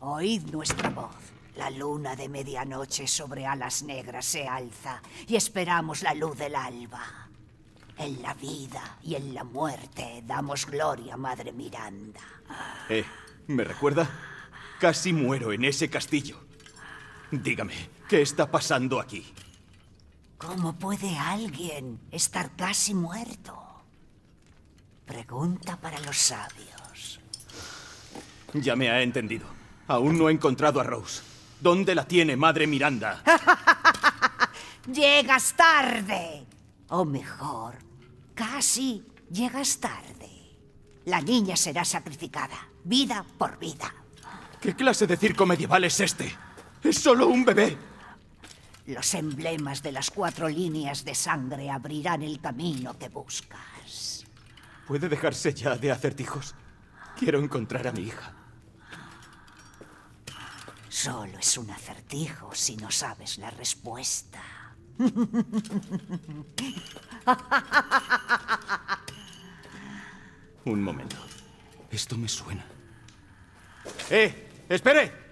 Oíd nuestra voz. La luna de medianoche sobre alas negras se alza y esperamos la luz del alba. En la vida y en la muerte damos gloria, Madre Miranda. Eh, ¿me recuerda? Casi muero en ese castillo. Dígame, ¿qué está pasando aquí? ¿Cómo puede alguien estar casi muerto? Pregunta para los sabios. Ya me ha entendido. Aún no he encontrado a Rose. ¿Dónde la tiene, madre Miranda? llegas tarde. O mejor, casi llegas tarde. La niña será sacrificada, vida por vida. ¿Qué clase de circo medieval es este? Es solo un bebé. Los emblemas de las cuatro líneas de sangre abrirán el camino que buscas. ¿Puede dejarse ya de acertijos? Quiero encontrar a mi hija. Solo es un acertijo si no sabes la respuesta. Un momento. Esto me suena. ¡Eh! ¡Espere!